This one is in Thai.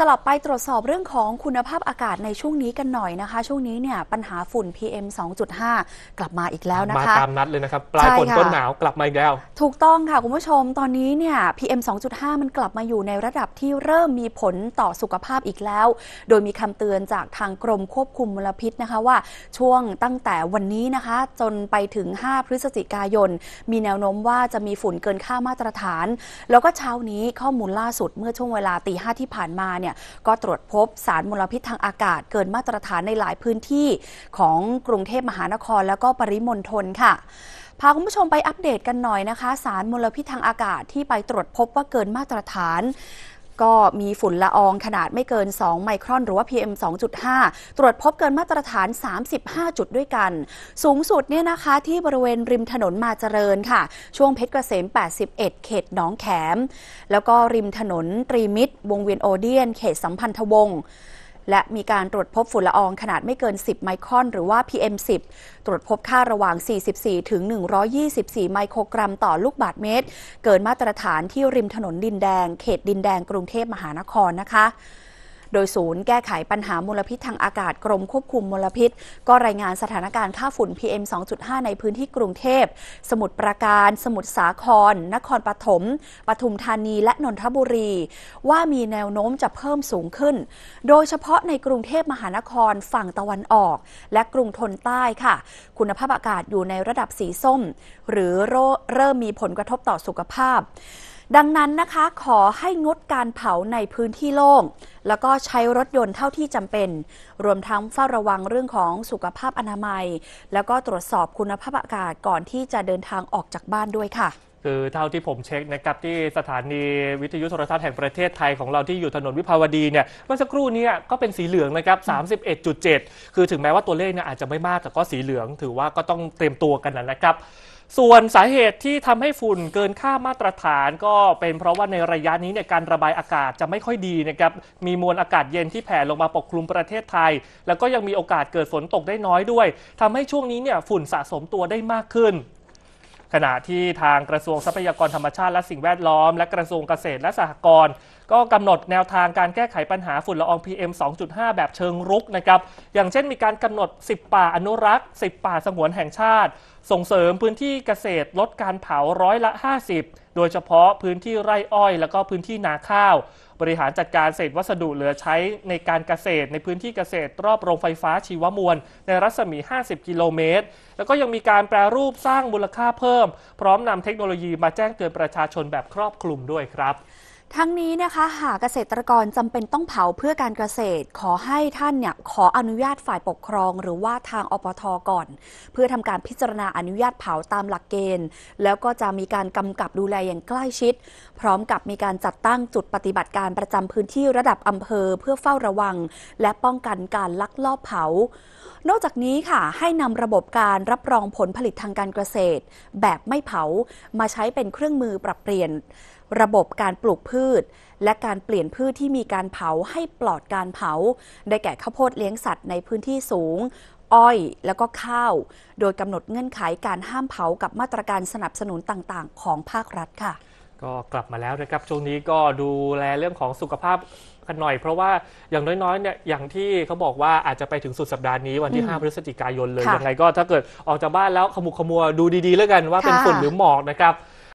สลับไปตรวจสอบเรื่องของคุณภาพอากาศในช่วงนี้กันหน่อยนะคะ ช่วงนี้เนี่ยปัญหาฝุ่น PM 2.5 กลับมาอีกแล้วนะคะมาตามนัดเลยนะครับ ปลายฝนต้นหนาวกลับมาอีกแล้ว ถูกต้องค่ะคุณผู้ชมตอนนี้เนี่ย PM 2.5 มันกลับมาอยู่ในระดับที่เริ่มมีผลต่อสุขภาพอีกแล้ว โดยมีคำเตือนจากทางกรมควบคุมมลพิษนะคะว่าช่วงตั้งแต่วันนี้นะคะ จนไปถึง 5 พฤศจิกายน มีแนวโน้มว่าจะมีฝุ่นเกินค่ามาตรฐาน แล้วก็เช้านี้ข้อมูลล่าสุดเมื่อช่วงเวลาตีห้าที่ผ่านมาเนี่ยเนี่ยก็ตรวจพบสารมลพิษทางอากาศเกินมาตรฐานในหลายพื้นที่ของกรุงเทพมหานครแล้วก็ปริมณฑลค่ะ พาคุณผู้ชมไปอัปเดตกันหน่อยนะคะ สารมลพิษทางอากาศที่ไปตรวจพบว่าเกินมาตรฐานก็มีฝุ่นละอองขนาดไม่เกิน 2 ไมครอนหรือว่า PM 2.5 ตรวจพบเกินมาตรฐาน 35 จุดด้วยกัน สูงสุดเนี่ยนะคะที่บริเวณริมถนนมาเจริญค่ะ ช่วงเพชรเกษม 81 เขตหนองแขม แล้วก็ริมถนน ตรีมิตร วงเวียนโอเดียน เขตสัมพันธวงศ์และมีการตรวจพบฝุ่นละอองขนาดไม่เกิน 10ไมครอนหรือว่า PM10 ตรวจพบค่าระหว่าง 44 ถึง 124 ไมโครกรัมต่อลูกบาทเมตร เกินมาตรฐานที่ริมถนนดินแดง เขตดินแดง กรุงเทพมหานครนะคะโดยศูนย์แก้ไขปัญหามลพิษทางอากาศกรมควบคุมมลพิษ ก็รายงานสถานการณ์ค่าฝุ่น PM 2.5 ในพื้นที่กรุงเทพ สมุทรปราการ สมุทรสาคร นครปฐมปทุมธานีและนนทบุรี ว่ามีแนวโน้มจะเพิ่มสูงขึ้น โดยเฉพาะในกรุงเทพมหานครฝั่งตะวันออก และกรุงทนใต้ค่ะ คุณภาพอากาศอยู่ในระดับสีส้ม หรือเริ่มมีผลกระทบต่อสุขภาพดังนั้นนะคะขอให้งดการเผาในพื้นที่โล่งแล้วก็ใช้รถยนต์เท่าที่จำเป็น รวมทั้งเฝ้าระวังเรื่องของสุขภาพอนามัย แล้วก็ตรวจสอบคุณภาพอากาศก่อนที่จะเดินทางออกจากบ้านด้วยค่ะ คือเท่าที่ผมเช็คนะครับที่สถานีวิทยุโทรทัศน์แห่งประเทศไทยของเราที่อยู่ถนนวิภาวดีเนี่ยเมื่อสักครู่นี้ก็เป็นสีเหลืองนะครับ 31.7 คือถึงแม้ว่าตัวเลขเนี่ยอาจจะไม่มากแต่ก็สีเหลือง ถือว่าก็ต้องเตรียมตัวกันนะครับส่วนสาเหตุที่ทำให้ฝุ่นเกินค่ามาตรฐานก็เป็นเพราะว่าในระยะนี้เนี่ยการระบายอากาศจะไม่ค่อยดีนะครับมีมวลอากาศเย็นที่แผ่ลงมาปกคลุมประเทศไทย แล้วก็ยังมีโอกาสเกิดฝนตกได้น้อยด้วย ทำให้ช่วงนี้เนี่ยฝุ่นสะสมตัวได้มากขึ้นขณะที่ทางกระทรวงทรัพยากรธรรมชาติและสิ่งแวดล้อมและกระทรวงเกษตรและสหกรณ์ก็กำหนดแนวทางการแก้ไขปัญหาฝุ่นละออง PM 2.5 แบบเชิงรุกนะครับ อย่างเช่นมีการกำหนด 10 ป่าอนุรักษ์ 10 ป่าสงวนแห่งชาติ ส่งเสริมพื้นที่เกษตรลดการเผา ร้อยละ 50โดยเฉพาะพื้นที่ไร่อ้อยแล้วก็พื้นที่นาข้าว บริหารจัดการเศษวัสดุเหลือใช้ในการเกษตร ในพื้นที่เกษตรรอบโรงไฟฟ้าชีวมวล ในรัศมี 50 กิโลเมตรแล้วก็ยังมีการแปรรูปสร้างมูลค่าเพิ่ม พร้อมนำเทคโนโลยีมาแจ้งเตือนประชาชนแบบครอบคลุมด้วยครับทั้งนี้นะคะ หากเกษตรกรจำเป็นต้องเผาเพื่อการเกษตร ขอให้ท่านเนี่ยขออนุญาตฝ่ายปกครองหรือว่าทางอปทก่อน เพื่อทำการพิจารณาอนุญาตเผาตามหลักเกณฑ์แล้วก็จะมีการกำกับดูแลอย่างใกล้ชิด พร้อมกับมีการจัดตั้งจุดปฏิบัติการประจำพื้นที่ระดับอำเภอเพื่อเฝ้าระวัง และป้องกันการลักลอบเผา นอกจากนี้ค่ะ ให้นำระบบการรับรองผลผลิตทางการเกษตร แบบไม่เผามาใช้เป็นเครื่องมือปรับเปลี่ยนระบบการปลูกพืช และการเปลี่ยนพืชที่มีการเผาให้ปลอดการเผา ได้แก่ข้าวโพดเลี้ยงสัตว์ในพื้นที่สูง อ้อยแล้วก็ข้าว โดยกำหนดเงื่อนไขาการห้ามเผากับมาตรการสนับสนุนต่างๆ ของภาครัฐค่ะ ก็กลับมาแล้วนะครับ ช่วงนี้ก็ดูแลเรื่องของสุขภาพกันหน่อย เพราะว่าอย่างน้อย ๆเนี่ยอย่างที่เขาบอกว่า อาจจะไปถึงสุดสัปดาห์นี้วันที่5พฤศจิกายนเลยยังไงก็ถ้าเกิดออกจากบ้านแล้วขมุกขมัวดูดีๆแล้วกัน ว่าเป็นฝุ่นหรือหมอกนะครับ